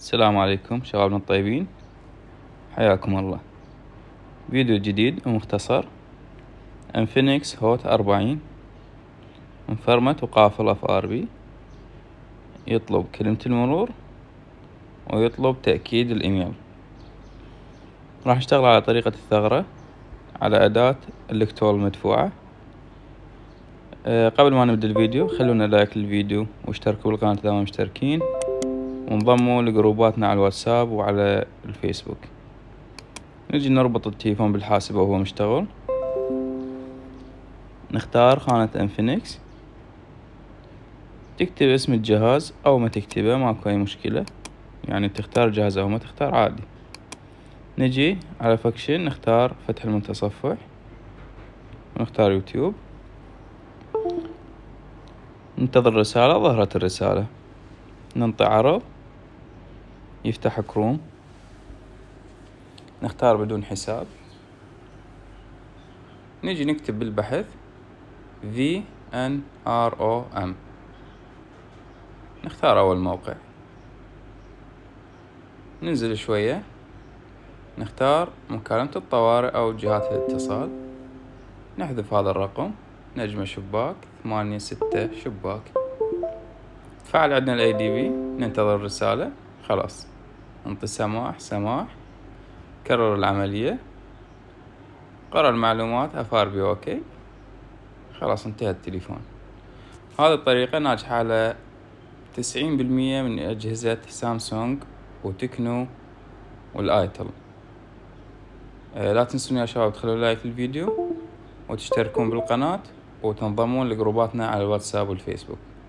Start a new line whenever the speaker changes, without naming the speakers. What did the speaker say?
السلام عليكم شبابنا الطيبين حياكم الله فيديو جديد ومختصر انفينكس هوت أربعين انفرمت وقافل اف ار بي يطلب كلمة المرور ويطلب تأكيد الايميل راح اشتغل على طريقة الثغرة على أداة الكترول المدفوعة آه، قبل ما نبدأ الفيديو خلونا لايك للفيديو واشتركوا بالقناة إذا ما مشتركين وانضموا لجروباتنا على الواتساب وعلى الفيسبوك نجي نربط التليفون بالحاسب وهو مشتغل نختار خانة انفينكس تكتب اسم الجهاز او ما تكتبه ماكو اي مشكلة يعني تختار جهاز او ما تختار عادي نجي على فكشن نختار فتح المتصفح ونختار يوتيوب ننتظر رسالة ظهرت الرسالة ننطي عرض يفتح كروم نختار بدون حساب نجي نكتب بالبحث VNROM نختار أول موقع ننزل شوية نختار مكالمة الطوارئ أو جهات الاتصال نحذف هذا الرقم نجمة شباك ثمانية ستة شباك فعل عندنا الاي دي بي ننتظر الرسالة خلاص انطي سماح سماح كرر العملية قرأ المعلومات افار بي أوكي خلاص انتهى التليفون هذه الطريقة ناجحة على تسعين بالمية من أجهزة سامسونج وتكنو والآيتل أه لا تنسون يا شباب تخلوا لايك للفيديو وتشتركون بالقناة وتنضمون لجروباتنا على الواتساب والفيسبوك